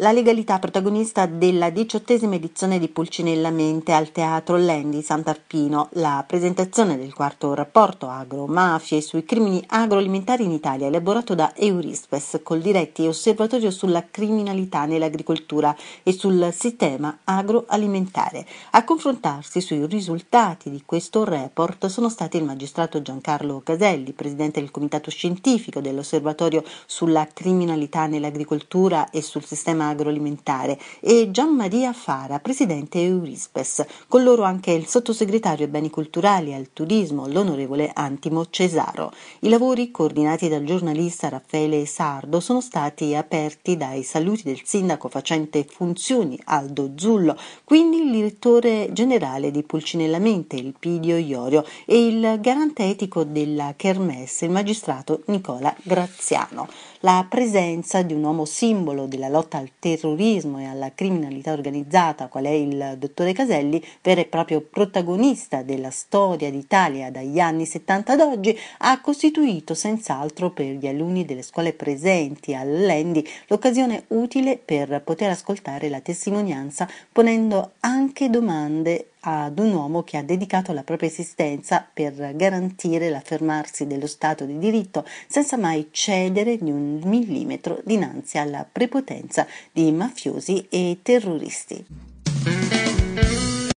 La legalità protagonista della diciottesima edizione di Pulcinella Mente al Teatro Lendi Sant'Arpino, la presentazione del quarto rapporto agro-mafie sui crimini agroalimentari in Italia elaborato da Eurispes col diretti osservatorio sulla criminalità nell'agricoltura e sul sistema agroalimentare. A confrontarsi sui risultati di questo report sono stati il magistrato Giancarlo Caselli, presidente del comitato scientifico dell'osservatorio sulla criminalità nell'agricoltura e sul sistema Agroalimentare, e Gian Maria Fara, presidente Eurispes, con loro anche il sottosegretario ai beni culturali e al turismo, l'onorevole Antimo Cesaro. I lavori, coordinati dal giornalista Raffaele Sardo, sono stati aperti dai saluti del sindaco facente funzioni Aldo Zullo, quindi il direttore generale di Pulcinella Mente, il Pidio Iorio, e il garante etico della Kermesse, il magistrato Nicola Graziano la presenza di un uomo simbolo della lotta al terrorismo e alla criminalità organizzata, qual è il dottore Caselli, vero e proprio protagonista della storia d'Italia dagli anni 70 ad oggi, ha costituito senz'altro per gli alunni delle scuole presenti all'Endi l'occasione utile per poter ascoltare la testimonianza ponendo anche domande ad un uomo che ha dedicato la propria esistenza per garantire l'affermarsi dello Stato di diritto senza mai cedere di un millimetro dinanzi alla prepotenza di mafiosi e terroristi.